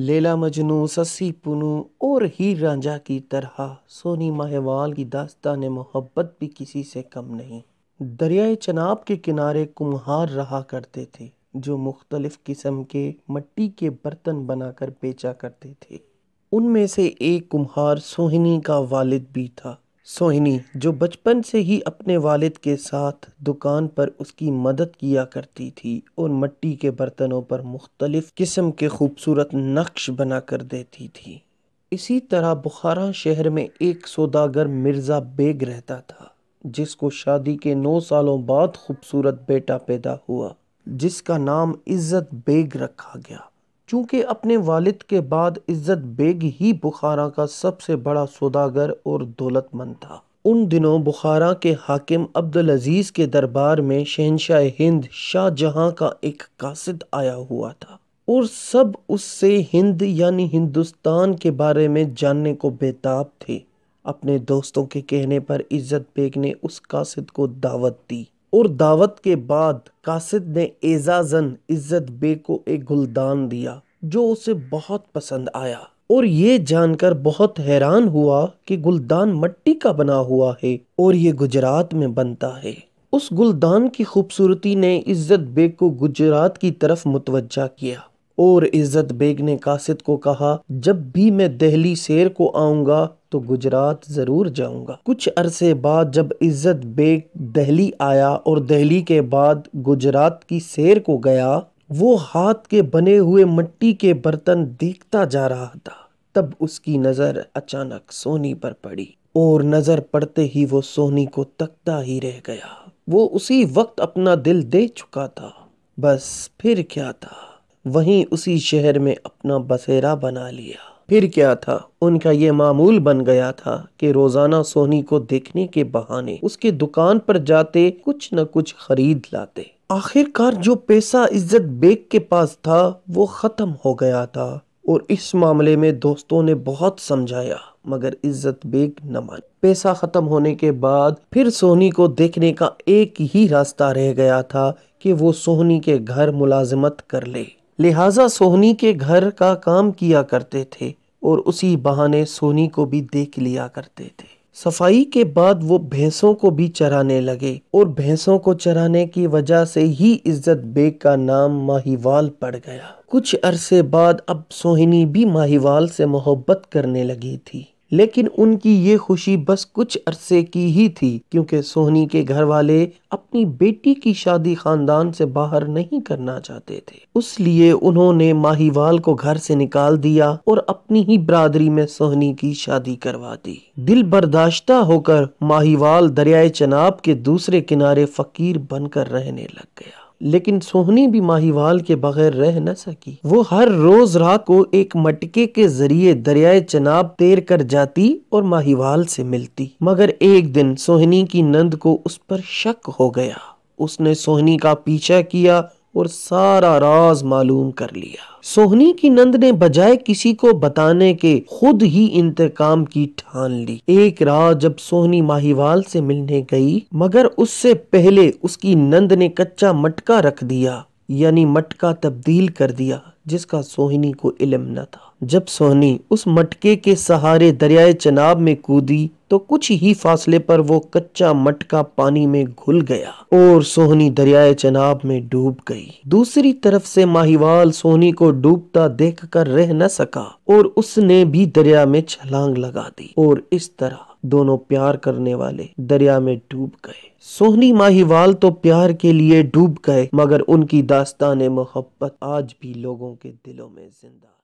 लेला मजनू ससी पुनू और हीर रांझा की तरह सोनी माहवाल की दास्तान मोहब्बत भी किसी से कम नहीं दरियाए चनाब के किनारे कुम्हार रहा करते थे जो मुख्तलिफ़ किस्म के मट्टी के बर्तन बनाकर बेचा करते थे उनमें से एक कुम्हार सोहिनी का वालिद भी था सोहिनी जो बचपन से ही अपने वालिद के साथ दुकान पर उसकी मदद किया करती थी और मिट्टी के बर्तनों पर मुख्तलिफ़ किस्म के खूबसूरत नक्श बना कर देती थी इसी तरह बुखारा शहर में एक सौदागर मिर्ज़ा बेग रहता था जिसको शादी के नौ सालों बाद खूबसूरत बेटा पैदा हुआ जिसका नाम इज़्ज़त बेग रखा गया चूँकि अपने वालिद के बाद इज़्ज़त बेग ही बुखारा का सबसे बड़ा सौदागर और दौलतमंद था उन दिनों बुखारा के हाकिम अब्दुल अजीज़ के दरबार में शहनशाह हिंद शाहजहाँ का एक कासिद आया हुआ था और सब उससे हिंद यानी हिंदुस्तान के बारे में जानने को बेताब थे अपने दोस्तों के कहने पर इज़्ज़त बेग ने उस कासिद को दावत दी और दावत के बाद कासिद ने एजाजन इज़्ज़त बे को एक गुलदान दिया जो उसे बहुत पसंद आया और ये जानकर बहुत हैरान हुआ कि गुलदान मट्टी का बना हुआ है और ये गुजरात में बनता है उस गुलदान की खूबसूरती ने इज़्ज़त बेग को गुजरात की तरफ मुतवजा किया और इज़्ज़त बेग ने कासिद को कहा जब भी मैं दहली शेर को आऊंगा तो गुजरात ज़रूर जाऊंगा कुछ अरसे बाद जब इज़्ज़त बेग दहली आया और दहली के बाद गुजरात की शेर को गया वो हाथ के बने हुए मिट्टी के बर्तन देखता जा रहा था तब उसकी नज़र अचानक सोनी पर पड़ी और नज़र पड़ते ही वो सोनी को तकता ही रह गया वो उसी वक्त अपना दिल दे चुका था बस फिर क्या था वहीं उसी शहर में अपना बसेरा बना लिया फिर क्या था उनका ये मामूल बन गया था कि रोजाना सोनी को देखने के बहाने उसकी दुकान पर जाते कुछ न कुछ खरीद लाते आखिरकार जो पैसा इज्जत बेग के पास था वो खत्म हो गया था और इस मामले में दोस्तों ने बहुत समझाया मगर इज्जत बेग न मान पैसा खत्म होने के बाद फिर सोनी को देखने का एक ही रास्ता रह गया था कि वो सोनी के घर मुलाजमत कर ले लिहाजा सोहनी के घर का काम किया करते थे और उसी बहाने सोनी को भी देख लिया करते थे सफाई के बाद वो भैंसों को भी चराने लगे और भैंसों को चराने की वजह से ही इज्जत बेग का नाम माहिवाल पड़ गया कुछ अरसे बाद अब सोहिनी भी माहिवाल से मोहब्बत करने लगी थी लेकिन उनकी ये खुशी बस कुछ अरसे की ही थी क्योंकि सोहनी के घर वाले अपनी बेटी की शादी खानदान से बाहर नहीं करना चाहते थे उसलिए उन्होंने माहीवाल को घर से निकाल दिया और अपनी ही बरादरी में सोहनी की शादी करवा दी दिल बर्दाश्ता होकर माहीवाल दरियाए चनाब के दूसरे किनारे फकीर बनकर रहने लग गया लेकिन सोहनी भी माहिवाल के बगैर रह न सकी वो हर रोज रात को एक मटके के जरिए दरियाए चनाब तैर कर जाती और माहिवाल से मिलती मगर एक दिन सोहनी की नंद को उस पर शक हो गया उसने सोहनी का पीछा किया और सारा राज मालूम कर लिया सोहनी की नंद ने बजाय किसी को बताने के खुद ही इंतकाम की ठान ली एक रात जब सोहनी माहिवाल से मिलने गई मगर उससे पहले उसकी नंद ने कच्चा मटका रख दिया यानी मटका तब्दील कर दिया जिसका सोहनी को इलम न था जब सोहनी उस मटके के सहारे दरियाए चनाब में कूदी तो कुछ ही फासले पर वो कच्चा मटका पानी में घुल गया और सोहनी दरियाए चनाब में डूब गई दूसरी तरफ से माहिवाल सोहनी को डूबता देख कर रह न सका और उसने भी दरिया में छलांग लगा दी और इस तरह दोनों प्यार करने वाले दरिया में डूब गए सोहनी माहिवाल तो प्यार के लिए डूब गए मगर उनकी दास्तान मोहब्बत आज भी लोगों के दिलों में जिंदा